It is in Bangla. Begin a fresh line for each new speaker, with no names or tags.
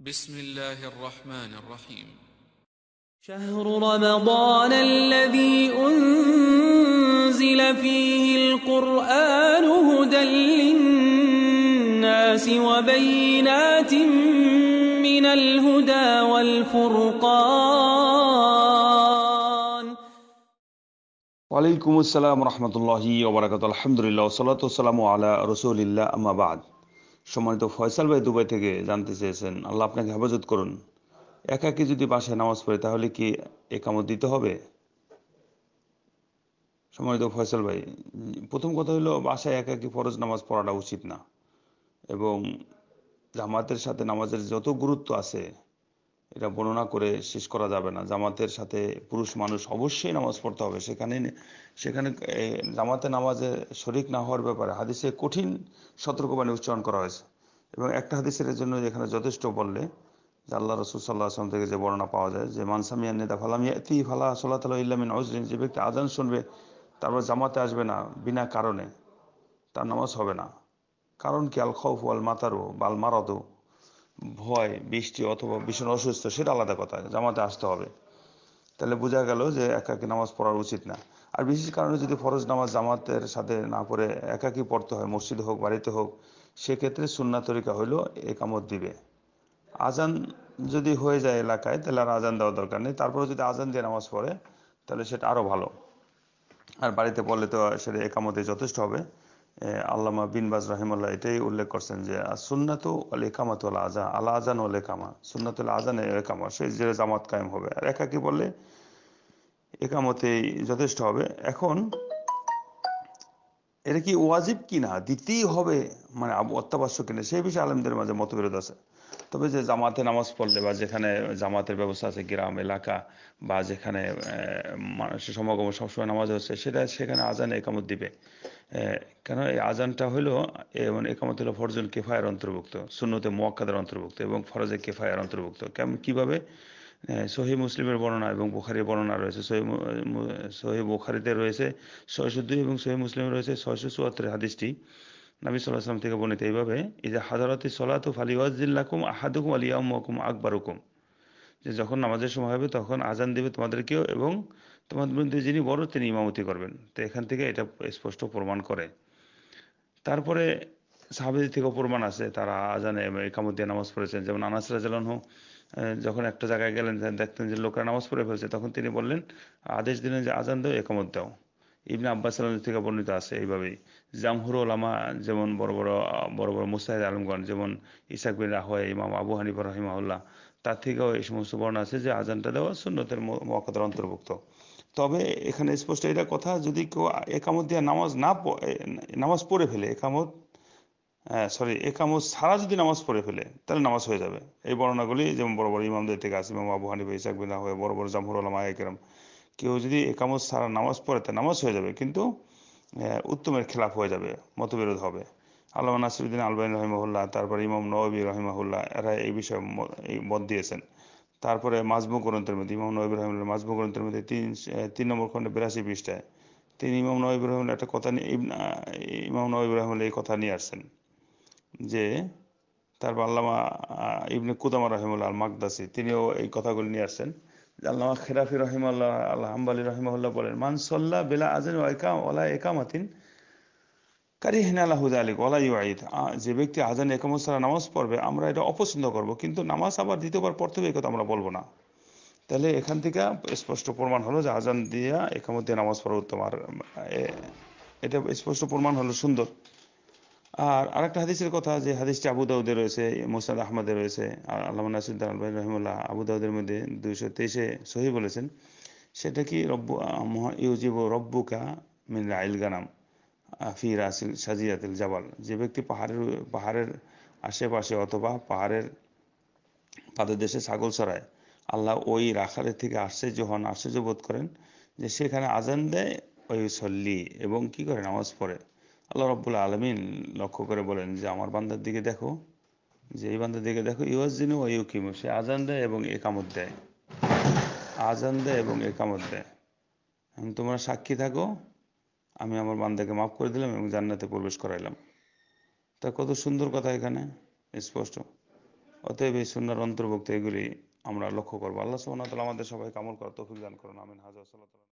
بسم الله الرحمن الرحيم شهر رمضان الذي أنزل فيه القرآن هدى للناس وبينات من الهدى والفرقان وعليكم السلام ورحمة الله وبركاته الحمد لله والصلاة والسلام على رسول الله أما بعد সম্মানিত ফয়সাল ভাই দুবাই থেকে জানতে চেয়েছেন আল্লাহ আপনাকে হেফাজত করুন একা কি যদি বাসায় নামাজ পড়ে তাহলে কি একামত দিতে হবে সম্মানিত ফয়সাল ভাই প্রথম কথা হলো বাসায় একা কি ফরজ নামাজ পড়াটা উচিত না এবং জামাতের সাথে নামাজের যত গুরুত্ব আছে এটা বর্ণনা করে শেষ করা যাবে না জামাতের সাথে পুরুষ মানুষ অবশ্যই নামাজ পড়তে হবে সেখানে সেখানে জামাতে নামাজে শরিক না হওয়ার ব্যাপারে হাদিসে কঠিন সতর্কবাণী উচ্চারণ করা হয়েছে এবং একটা হাদিসের জন্য যেখানে যথেষ্ট বললে যে আল্লাহ রসুল সাল্লাহ আসলাম থেকে যে বর্ণনা পাওয়া যায় যে মানসামিয়া নেতা ফালামিয়া এতি ফালা সাল্লাহ তাল ইল্লামিন অজরিন যে ব্যক্তি আজান শুনবে তারপর জামাতে আসবে না বিনা কারণে তার নামাজ হবে না কারণ কি আল খৌফ আল মাতারু বা আল ভয় বৃষ্টি অথবা ভীষণ অসুস্থ সেটা আলাদা কথা জামাতে আসতে হবে তাহলে বোঝা গেল যে একাকি নামাজ পড়া উচিত না আর বিশেষ কারণে যদি ফরজ নামাজ জামাতের সাথে না পড়ে একাকি পড়তে হয় মসজিদে হোক বাড়িতে হোক সেক্ষেত্রে সুন্না তরিকা হইলেও একামত দিবে আজান যদি হয়ে যায় এলাকায় তাহলে আর আজান দেওয়া দরকার নেই তারপরে যদি আজান দিয়ে নামাজ পড়ে তাহলে সেটা আরও ভালো আর বাড়িতে পড়লে তো সেটা একামতে যথেষ্ট হবে আল্লামা বিন বাজ রাহিমাল্লাহ এটাই উল্লেখ করছেন যে সুন্নাত আল একামাত আল আজান আল আজান ওল একামা সুন্নাত আল আজান একামা সেই যে জামাত কায়েম হবে আর একা কি বলে একামতেই যথেষ্ট হবে এখন এটা কি ওয়াজিব কিনা দিতেই হবে মানে অত্যাবশ্যক কিনা সেই বিষয়ে আলেমদের মাঝে মতবিরোধ আছে তবে যে জামাতে নামাজ পড়লে বা যেখানে জামাতের ব্যবস্থা আছে গ্রাম এলাকা বা যেখানে মানুষের সমাগম সবসময় নামাজ হচ্ছে সেটা সেখানে আজান একামত দিবে কেন এই আজানটা হলো মানে একামত হলো ফরজুল কেফায়ের অন্তর্ভুক্ত শূন্যতে মোয়াক্কাদের অন্তর্ভুক্ত এবং ফরজে কেফায়ের অন্তর্ভুক্ত কেমন কিভাবে সহি মুসলিমের বর্ণনা এবং বোখারির বর্ণনা রয়েছে সহি বোখারিতে রয়েছে ছয়শো দুই এবং সহি মুসলিমে রয়েছে ছয়শো চুয়াত্তর হাদিসটি নবী সাল্লাহাম থেকে বর্ণিত এইভাবে এই যে হাজারতি সলাতু ফালিওয়াজিল্লাকুম আহাদুকুম আলিয়ামকুম আকবরকুম যে যখন নামাজের সময় হবে তখন আজান দেবে তোমাদেরকেও এবং তোমাদের মধ্যে যিনি বড় তিনি ইমামতি করবেন তো এখান থেকে এটা স্পষ্ট প্রমাণ করে তারপরে সাহাবিদের থেকে প্রমাণ আছে তারা আজানে একামত দিয়ে নামাজ পড়েছেন যেমন আনাস হোক যখন একটা জায়গায় গেলেন দেখতেন যে লোকরা নামাজ পড়ে ফেলছে তখন তিনি বললেন আদেশ দিলেন যে আজান দাও একামত দাও ইবনে আব্বাস থেকে বর্ণিত আছে এইভাবেই জামহুর ওলামা যেমন বড় বড় বড় বড় মুস্তাহিদ আলমগণ যেমন ইসাক বিন রাহ ইমাম আবু হানিফ রহিমাউল্লাহ তার থেকেও এই সমস্ত বর্ণনা আছে যে আজানটা দেওয়া সুন্নতের মকাতার অন্তর্ভুক্ত তবে এখানে স্পষ্ট এটা কথা যদি কেউ একামত দিয়ে নামাজ না নামাজ পড়ে ফেলে একামত সরি হ্যাঁ, একামত সারা যদি নামাজ পড়ে ফেলে তাহলে নামাজ হয়ে যাবে এই বর্ণনাগুলি যেমন বড় বড় ইমামদের থেকে আসে ইমাম আবু হানিফ ইসাক বিন রাহ বড় বড় জামহুর ওলামা একরম কেউ যদি একামত সারা নামাজ পড়ে তা নামাজ হয়ে যাবে কিন্তু উত্তমের খেলাফ হয়ে যাবে মতবিরোধ হবে আল্লাহ নাসিরুদ্দিন আলবাইন রহিমহুল্লাহ তারপর ইমাম নবী রহিমাহুল্লাহ এরা এই বিষয়ে মত দিয়েছেন তারপরে মাজমু গ্রন্থের মধ্যে ইমাম নবী রহিমুল্লাহ মাজমু গ্রন্থের মধ্যে তিন তিন নম্বর খন্ডে বিরাশি পৃষ্ঠায় তিনি ইমাম নবী রহিমুল্লাহ একটা কথা নিয়ে ইমাম নবী রহিমুল্লাহ এই কথা নিয়ে আসছেন যে তারপর আল্লামা ইবনে কুদামা রহিমুল্লাহ আল মাকদাসি তিনিও এই কথাগুলি নিয়ে আসছেন আল্লাহ খেরাফি রহিমাল্লাহ আল্লাহ আম্বালি রহিমাল্লাহ বলেন মানসল্লাহ বেলা আজেন ওয়াইকা ওলা একামাতিন কারি আল্লাহ হেনালাহুদালিক ওলা ইউআইদ যে ব্যক্তি আজান একামত সারা নামাজ পড়বে আমরা এটা অপছন্দ করব কিন্তু নামাজ আবার দ্বিতীয়বার পড়তে হবে একথা আমরা বলবো না তাহলে এখান থেকে স্পষ্ট প্রমাণ হলো যে আজান দিয়া একামত দিয়ে নামাজ পড়া উত্তম আর এটা স্পষ্ট প্রমাণ হলো সুন্দর আর আরেকটা হাদিসের কথা যে হাদিসটি আবু দাউদে রয়েছে মোসাদ আহমদে রয়েছে আর আল্লাহ নাসুদ্দান আলবাই রহমুল্লাহ আবু দাউদের মধ্যে দুইশো তেইশে সহি বলেছেন সেটা কি রব্বু ইউজিব রব্বুকা মিন আইল গানাম আসিল রাসিল সাজিয়াতিল জাবাল যে ব্যক্তি পাহাড়ের পাহাড়ের আশেপাশে অথবা পাহাড়ের পাদদেশে ছাগল ছড়ায় আল্লাহ ওই রাখালের থেকে আশ্চর্য হন আশ্চর্য বোধ করেন যে সেখানে আজান দেয় ওই সল্লি এবং কি করে নামাজ পড়ে আল্লাহ রব্বুল আলমিন লক্ষ্য করে বলেন যে আমার বান্দার দিকে দেখো যে এই বান্দার দিকে দেখো ইউজিন ও ইউকিমু সে আজান দেয় এবং একামত দেয় আজান দেয় এবং একামত দেয় তোমরা সাক্ষী থাকো আমি আমার বান্দাকে মাফ করে দিলাম এবং জান্নাতে প্রবেশ করাইলাম তা কত সুন্দর কথা এখানে স্পষ্ট অতএব এই সুন্দর অন্তর্ভুক্ত এগুলি আমরা লক্ষ্য করবো আল্লাহ সোহান আমাদের সবাই কামল করা তৌফিক দান করুন আমিন হাজার